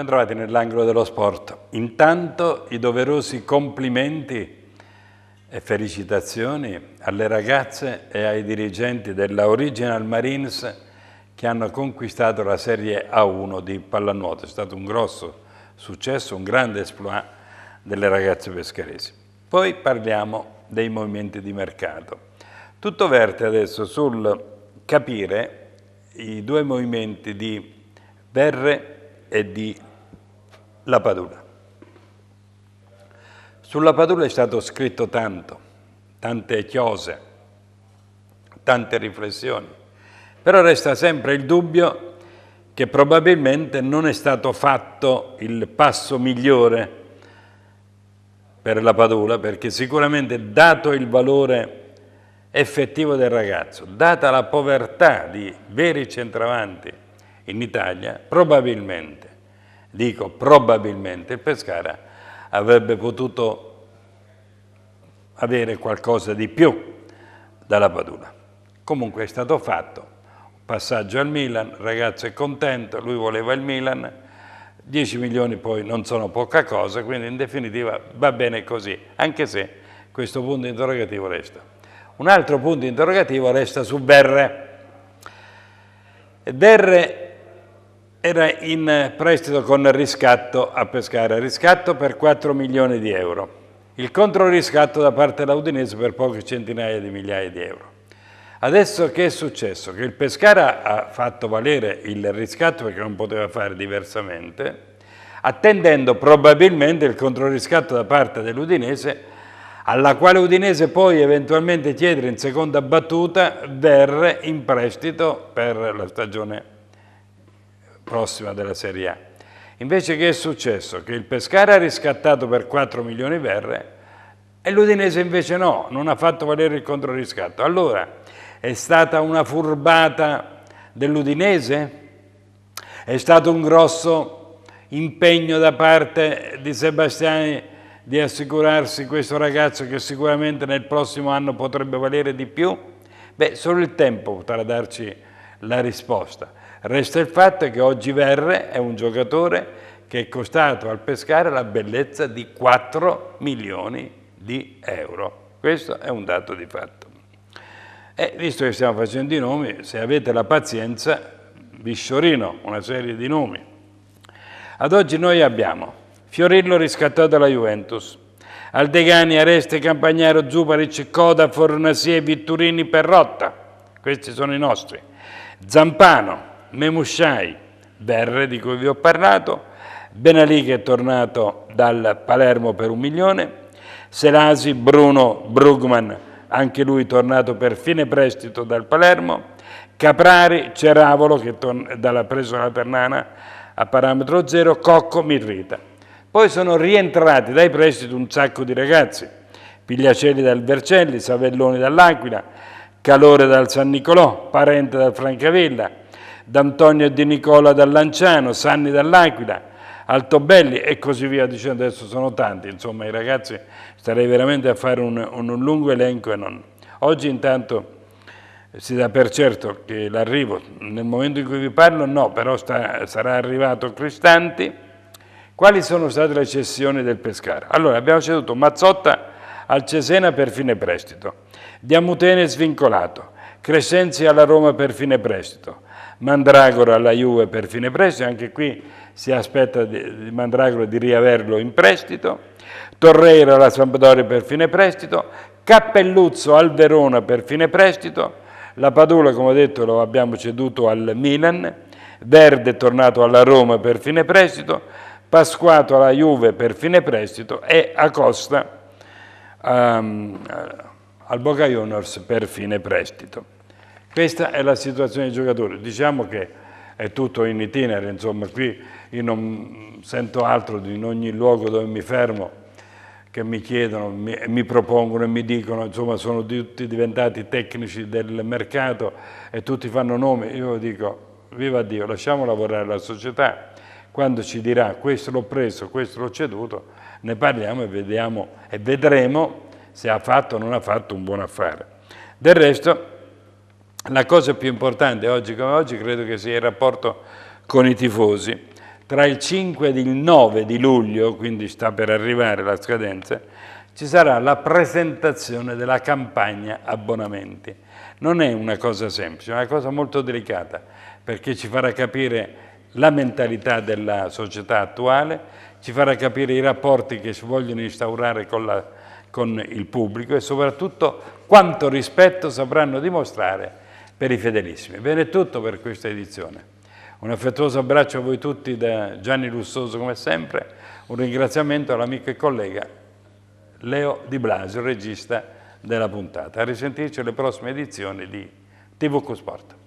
Ben trovati nell'angolo dello sport. Intanto i doverosi complimenti e felicitazioni alle ragazze e ai dirigenti della Original Marines che hanno conquistato la Serie A1 di pallanuoto. È stato un grosso successo, un grande esploit delle ragazze pescaresi. Poi parliamo dei movimenti di mercato. Tutto verte adesso sul capire i due movimenti di Verre e di la padula. Sulla padula è stato scritto tanto, tante chiose, tante riflessioni, però resta sempre il dubbio che probabilmente non è stato fatto il passo migliore per la padula, perché sicuramente dato il valore effettivo del ragazzo, data la povertà di veri centravanti in Italia, probabilmente Dico probabilmente il Pescara avrebbe potuto avere qualcosa di più dalla Padula. Comunque è stato fatto, passaggio al Milan, il ragazzo è contento, lui voleva il Milan, 10 milioni poi non sono poca cosa, quindi in definitiva va bene così, anche se questo punto interrogativo resta. Un altro punto interrogativo resta su Berre. Derre era in prestito con riscatto a Pescara, riscatto per 4 milioni di euro. Il controriscatto da parte dell'Udinese per poche centinaia di migliaia di euro. Adesso che è successo? Che il Pescara ha fatto valere il riscatto perché non poteva fare diversamente, attendendo probabilmente il controriscatto da parte dell'Udinese, alla quale Udinese poi eventualmente chiedere in seconda battuta Verre in prestito per la stagione prossima della Serie A. Invece che è successo? Che il Pescara ha riscattato per 4 milioni verre e l'Udinese invece no, non ha fatto valere il controriscatto. Allora, è stata una furbata dell'Udinese? È stato un grosso impegno da parte di Sebastiani di assicurarsi questo ragazzo che sicuramente nel prossimo anno potrebbe valere di più? Beh, solo il tempo potrà darci la risposta. Resta il fatto che oggi Verre è un giocatore che è costato al pescare la bellezza di 4 milioni di euro. Questo è un dato di fatto. E visto che stiamo facendo i nomi, se avete la pazienza, vi sciorino una serie di nomi. Ad oggi noi abbiamo Fiorillo riscattato dalla Juventus, Aldegani, Areste, Campagnaro, Zuparic, Coda, Fornasie, Vitturini, Perrotta. Questi sono i nostri. Zampano, Memushai, Verre di cui vi ho parlato, Benalì che è tornato dal Palermo per un milione, Selasi, Bruno Brugman, anche lui tornato per fine prestito dal Palermo, Caprari, Ceravolo che dalla presa dalla Ternana a parametro zero, Cocco, Mirrita. Poi sono rientrati dai prestiti un sacco di ragazzi, Pigliacelli dal Vercelli, Savelloni dall'Aquila, Calore dal San Nicolò, Parente dal Francavilla, D'Antonio e di Nicola da Lanciano, Sanni dall'Aquila, Altobelli e così via dicendo, adesso sono tanti, insomma i ragazzi starei veramente a fare un, un, un lungo elenco e non. Oggi intanto si dà per certo che l'arrivo, nel momento in cui vi parlo no, però sta, sarà arrivato Cristanti. Quali sono state le cessioni del Pescara? Allora abbiamo ceduto Mazzotta al Cesena per fine prestito, Diamutene svincolato, Crescenzi alla Roma per fine prestito, Mandragora alla Juve per fine prestito, anche qui si aspetta di Mandragora di riaverlo in prestito, Torreira alla Sampdoria per fine prestito, Cappelluzzo al Verona per fine prestito, la Padula come ho detto lo abbiamo ceduto al Milan, Verde è tornato alla Roma per fine prestito, Pasquato alla Juve per fine prestito e Acosta um, al Boca Juniors per fine prestito. Questa è la situazione dei giocatori. Diciamo che è tutto in itinere, insomma, qui io non sento altro in ogni luogo dove mi fermo che mi chiedono, mi, mi propongono e mi dicono, insomma, sono tutti diventati tecnici del mercato e tutti fanno nome. Io dico, viva Dio, lasciamo lavorare la società. Quando ci dirà questo l'ho preso, questo l'ho ceduto, ne parliamo e, vediamo, e vedremo se ha fatto o non ha fatto un buon affare. Del resto la cosa più importante oggi come oggi credo che sia il rapporto con i tifosi. Tra il 5 e il 9 di luglio, quindi sta per arrivare la scadenza, ci sarà la presentazione della campagna abbonamenti. Non è una cosa semplice, è una cosa molto delicata, perché ci farà capire la mentalità della società attuale, ci farà capire i rapporti che si vogliono instaurare con, la, con il pubblico e soprattutto quanto rispetto sapranno dimostrare per i fedelissimi. Bene è tutto per questa edizione. Un affettuoso abbraccio a voi tutti da Gianni Lussoso come sempre, un ringraziamento all'amico e collega Leo Di Blasio, regista della puntata. A risentirci alle prossime edizioni di TV Sport.